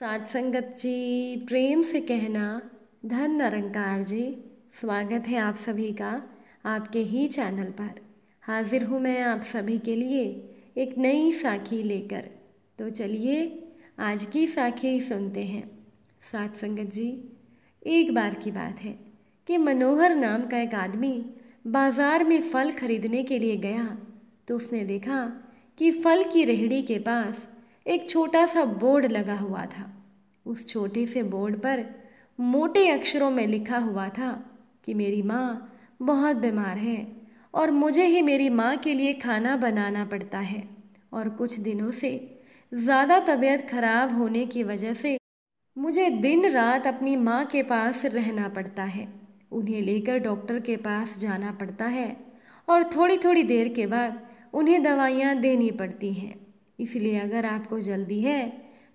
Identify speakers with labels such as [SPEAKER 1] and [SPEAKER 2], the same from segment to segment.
[SPEAKER 1] सात संगत जी प्रेम से कहना धन नरंकार जी स्वागत है आप सभी का आपके ही चैनल पर हाजिर हूँ मैं आप सभी के लिए एक नई साखी लेकर तो चलिए आज की साखी सुनते हैं सात संगत जी एक बार की बात है कि मनोहर नाम का एक आदमी बाजार में फल खरीदने के लिए गया तो उसने देखा कि फल की रेहड़ी के पास एक छोटा सा बोर्ड लगा हुआ था उस छोटे से बोर्ड पर मोटे अक्षरों में लिखा हुआ था कि मेरी माँ बहुत बीमार है और मुझे ही मेरी माँ के लिए खाना बनाना पड़ता है और कुछ दिनों से ज़्यादा तबीयत खराब होने की वजह से मुझे दिन रात अपनी माँ के पास रहना पड़ता है उन्हें लेकर डॉक्टर के पास जाना पड़ता है और थोड़ी थोड़ी देर के बाद उन्हें दवाइयाँ देनी पड़ती हैं इसलिए अगर आपको जल्दी है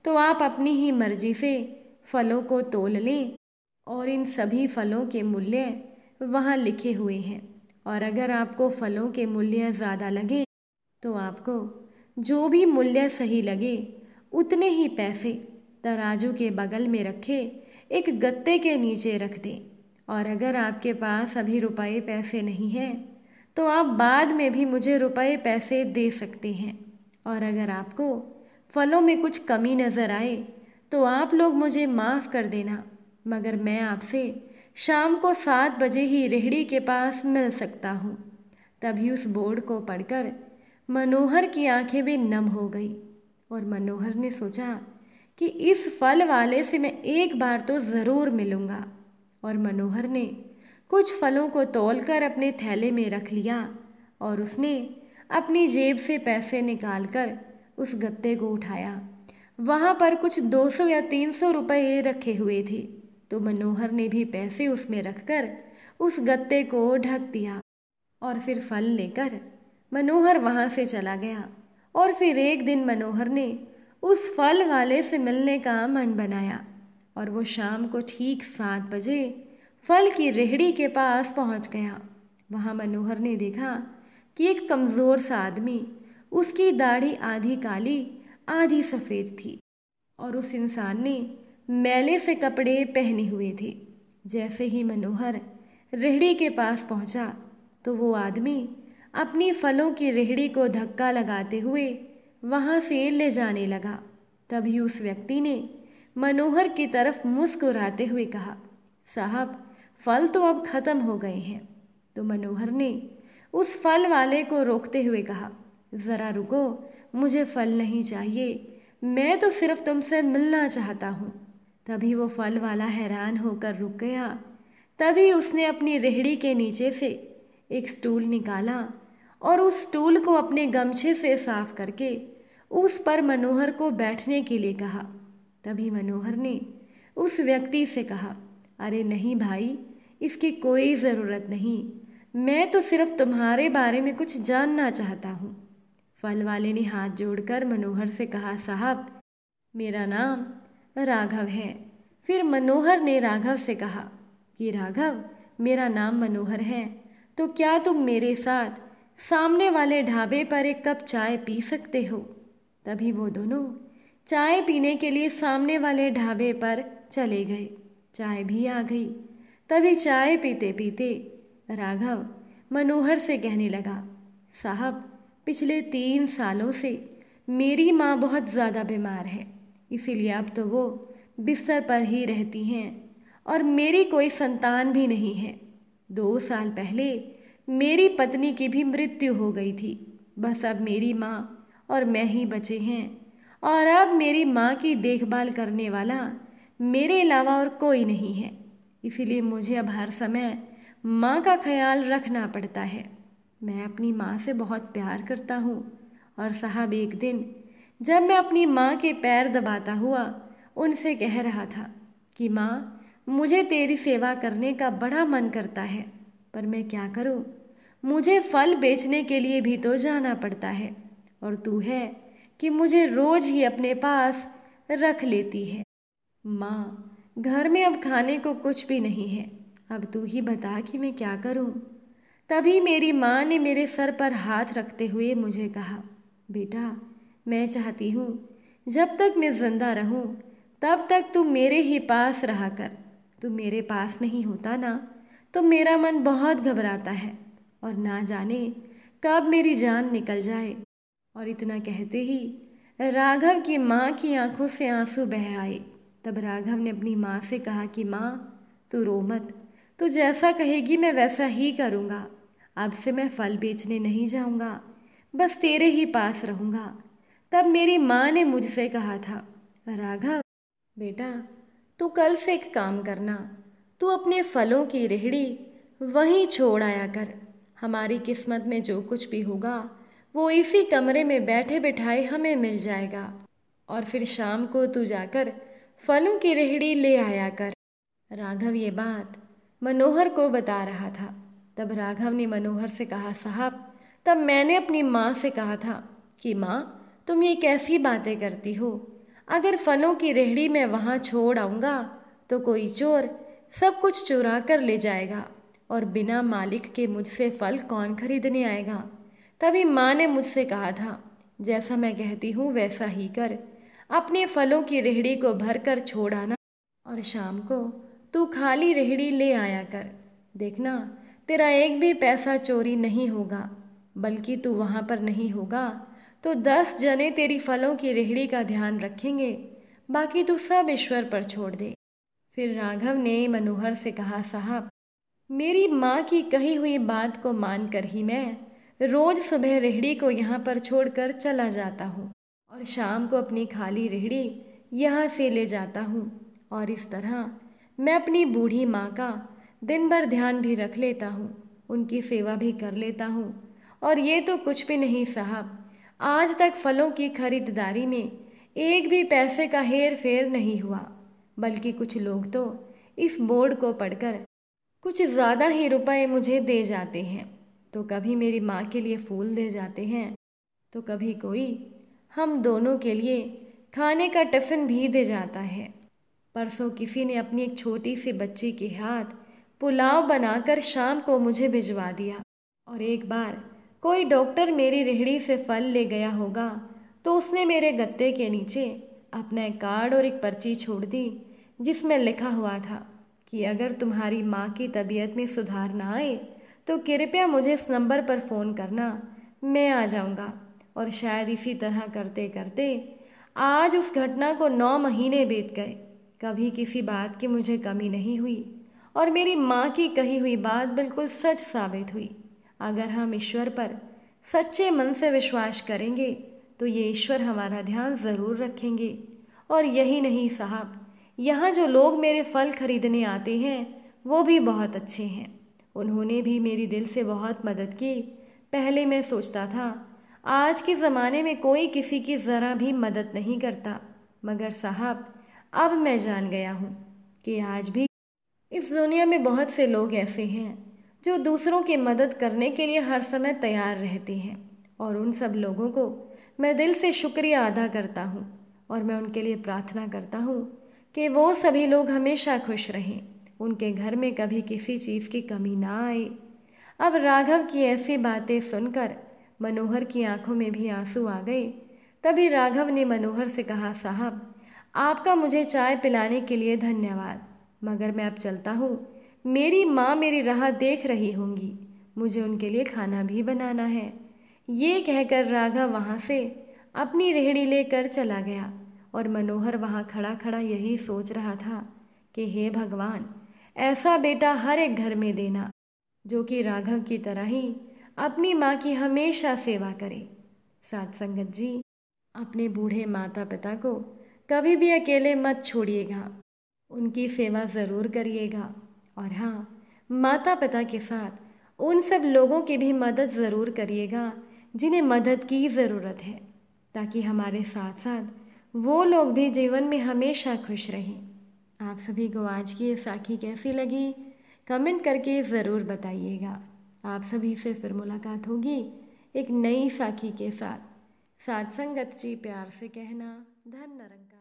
[SPEAKER 1] तो आप अपनी ही मर्जी से फलों को तोल लें और इन सभी फलों के मूल्य वहाँ लिखे हुए हैं और अगर आपको फलों के मूल्य ज़्यादा लगे तो आपको जो भी मूल्य सही लगे उतने ही पैसे तराजू के बगल में रखे एक गत्ते के नीचे रख दें और अगर आपके पास अभी रुपए पैसे नहीं हैं तो आप बाद में भी मुझे रुपए पैसे दे सकते हैं और अगर आपको फलों में कुछ कमी नज़र आए तो आप लोग मुझे माफ़ कर देना मगर मैं आपसे शाम को सात बजे ही रेहड़ी के पास मिल सकता हूँ तभी उस बोर्ड को पढ़कर मनोहर की आंखें भी नम हो गई और मनोहर ने सोचा कि इस फल वाले से मैं एक बार तो ज़रूर मिलूँगा और मनोहर ने कुछ फलों को तोलकर अपने थैले में रख लिया और उसने अपनी जेब से पैसे निकालकर उस गत्ते को उठाया वहाँ पर कुछ 200 या 300 रुपए रखे हुए थे तो मनोहर ने भी पैसे उसमें रखकर उस गत्ते को ढक दिया और फिर फल लेकर मनोहर वहाँ से चला गया और फिर एक दिन मनोहर ने उस फल वाले से मिलने का मन बनाया और वो शाम को ठीक सात बजे फल की रेहड़ी के पास पहुँच गया वहाँ मनोहर ने देखा कि एक कमज़ोर सा आदमी उसकी दाढ़ी आधी काली आधी सफ़ेद थी और उस इंसान ने मैले से कपड़े पहने हुए थे जैसे ही मनोहर रेहड़ी के पास पहुंचा तो वो आदमी अपनी फलों की रेहड़ी को धक्का लगाते हुए वहां से ले जाने लगा तभी उस व्यक्ति ने मनोहर की तरफ मुस्कुराते हुए कहा साहब फल तो अब ख़त्म हो गए हैं तो मनोहर ने उस फल वाले को रोकते हुए कहा ज़रा रुको मुझे फल नहीं चाहिए मैं तो सिर्फ तुमसे मिलना चाहता हूँ तभी वो फल वाला हैरान होकर रुक गया तभी उसने अपनी रेहड़ी के नीचे से एक स्टूल निकाला और उस स्टूल को अपने गमछे से साफ करके उस पर मनोहर को बैठने के लिए कहा तभी मनोहर ने उस व्यक्ति से कहा अरे नहीं भाई इसकी कोई ज़रूरत नहीं मैं तो सिर्फ तुम्हारे बारे में कुछ जानना चाहता हूँ फल वाले ने हाथ जोड़कर मनोहर से कहा साहब मेरा नाम राघव है फिर मनोहर ने राघव से कहा कि राघव मेरा नाम मनोहर है तो क्या तुम मेरे साथ सामने वाले ढाबे पर एक कप चाय पी सकते हो तभी वो दोनों चाय पीने के लिए सामने वाले ढाबे पर चले गए चाय भी आ गई तभी चाय पीते पीते राघव मनोहर से कहने लगा साहब पिछले तीन सालों से मेरी माँ बहुत ज़्यादा बीमार है इसीलिए अब तो वो बिस्तर पर ही रहती हैं और मेरी कोई संतान भी नहीं है दो साल पहले मेरी पत्नी की भी मृत्यु हो गई थी बस अब मेरी माँ और मैं ही बचे हैं और अब मेरी माँ की देखभाल करने वाला मेरे अलावा और कोई नहीं है इसीलिए मुझे अब हर समय माँ का ख्याल रखना पड़ता है मैं अपनी माँ से बहुत प्यार करता हूँ और साहब एक दिन जब मैं अपनी माँ के पैर दबाता हुआ उनसे कह रहा था कि माँ मुझे तेरी सेवा करने का बड़ा मन करता है पर मैं क्या करूँ मुझे फल बेचने के लिए भी तो जाना पड़ता है और तू है कि मुझे रोज ही अपने पास रख लेती है माँ घर में अब खाने को कुछ भी नहीं है अब तू ही बता कि मैं क्या करूं? तभी मेरी माँ ने मेरे सर पर हाथ रखते हुए मुझे कहा बेटा मैं चाहती हूँ जब तक मैं ज़िंदा रहूँ तब तक तू मेरे ही पास रहा कर तू मेरे पास नहीं होता ना तो मेरा मन बहुत घबराता है और ना जाने कब मेरी जान निकल जाए और इतना कहते ही राघव की माँ की आंखों से आंसू बह आए तब राघव ने अपनी माँ से कहा कि माँ तू रो मत तो जैसा कहेगी मैं वैसा ही करूँगा अब से मैं फल बेचने नहीं जाऊँगा बस तेरे ही पास रहूँगा तब मेरी माँ ने मुझसे कहा था राघव बेटा तू कल से एक काम करना तू अपने फलों की रेहड़ी वहीं छोड़ आया कर हमारी किस्मत में जो कुछ भी होगा वो इसी कमरे में बैठे बिठाए हमें मिल जाएगा और फिर शाम को तू जाकर फलों की रेहड़ी ले आया कर राघव ये बात मनोहर को बता रहा था तब राघव ने मनोहर से कहा साहब तब मैंने अपनी माँ से कहा था कि माँ तुम ये कैसी बातें करती हो अगर फलों की रेहड़ी मैं वहाँ छोड़ आऊँगा तो कोई चोर सब कुछ चुरा कर ले जाएगा और बिना मालिक के मुझसे फल कौन खरीदने आएगा तभी माँ ने मुझसे कहा था जैसा मैं कहती हूँ वैसा ही कर अपने फलों की रेहड़ी को भर कर छोड़ आना और शाम को तू खाली रेहड़ी ले आया कर देखना तेरा एक भी पैसा चोरी नहीं होगा बल्कि तू वहाँ पर नहीं होगा तो दस जने तेरी फलों की रेहड़ी का ध्यान रखेंगे बाकी तू सब ईश्वर पर छोड़ दे फिर राघव ने मनोहर से कहा साहब मेरी माँ की कही हुई बात को मानकर ही मैं रोज सुबह रेहड़ी को यहाँ पर छोड़कर चला जाता हूँ और शाम को अपनी खाली रेहड़ी यहाँ से ले जाता हूँ और इस तरह मैं अपनी बूढ़ी माँ का दिन भर ध्यान भी रख लेता हूँ उनकी सेवा भी कर लेता हूँ और ये तो कुछ भी नहीं साहब आज तक फलों की खरीददारी में एक भी पैसे का हेर फेर नहीं हुआ बल्कि कुछ लोग तो इस बोर्ड को पढ़कर कुछ ज़्यादा ही रुपए मुझे दे जाते हैं तो कभी मेरी माँ के लिए फूल दे जाते हैं तो कभी कोई हम दोनों के लिए खाने का टिफ़िन भी दे जाता है परसों किसी ने अपनी एक छोटी सी बच्ची के हाथ पुलाव बनाकर शाम को मुझे भिजवा दिया और एक बार कोई डॉक्टर मेरी रेहड़ी से फल ले गया होगा तो उसने मेरे गत्ते के नीचे अपना एक कार्ड और एक पर्ची छोड़ दी जिसमें लिखा हुआ था कि अगर तुम्हारी माँ की तबीयत में सुधार ना आए तो कृपया मुझे इस नंबर पर फ़ोन करना मैं आ जाऊँगा और शायद इसी तरह करते करते आज उस घटना को नौ महीने बीत गए कभी किसी बात की मुझे कमी नहीं हुई और मेरी माँ की कही हुई बात बिल्कुल सच साबित हुई अगर हम ईश्वर पर सच्चे मन से विश्वास करेंगे तो ये ईश्वर हमारा ध्यान ज़रूर रखेंगे और यही नहीं साहब यहाँ जो लोग मेरे फल खरीदने आते हैं वो भी बहुत अच्छे हैं उन्होंने भी मेरी दिल से बहुत मदद की पहले मैं सोचता था आज के ज़माने में कोई किसी की ज़रा भी मदद नहीं करता मगर साहब अब मैं जान गया हूँ कि आज भी इस दुनिया में बहुत से लोग ऐसे हैं जो दूसरों की मदद करने के लिए हर समय तैयार रहते हैं और उन सब लोगों को मैं दिल से शुक्रिया अदा करता हूँ और मैं उनके लिए प्रार्थना करता हूँ कि वो सभी लोग हमेशा खुश रहें उनके घर में कभी किसी चीज़ की कमी ना आए अब राघव की ऐसी बातें सुनकर मनोहर की आंखों में भी आंसू आ गए तभी राघव ने मनोहर से कहा साहब आपका मुझे चाय पिलाने के लिए धन्यवाद मगर मैं अब चलता हूँ मेरी माँ मेरी राह देख रही होंगी मुझे उनके लिए खाना भी बनाना है ये कहकर राघव वहाँ से अपनी रेहड़ी लेकर चला गया और मनोहर वहाँ खड़ा खड़ा यही सोच रहा था कि हे भगवान ऐसा बेटा हर एक घर में देना जो कि राघव की तरह ही अपनी माँ की हमेशा सेवा करे सात संगत जी अपने बूढ़े माता पिता को कभी भी अकेले मत छोड़िएगा उनकी सेवा ज़रूर करिएगा और हाँ माता पिता के साथ उन सब लोगों की भी मदद ज़रूर करिएगा जिन्हें मदद की ज़रूरत है ताकि हमारे साथ साथ वो लोग भी जीवन में हमेशा खुश रहें आप सभी को आज की ये साखी कैसी लगी कमेंट करके ज़रूर बताइएगा आप सभी से फिर मुलाकात होगी एक नई साखी के साथ सात संगत जी प्यार से कहना धन नरंगा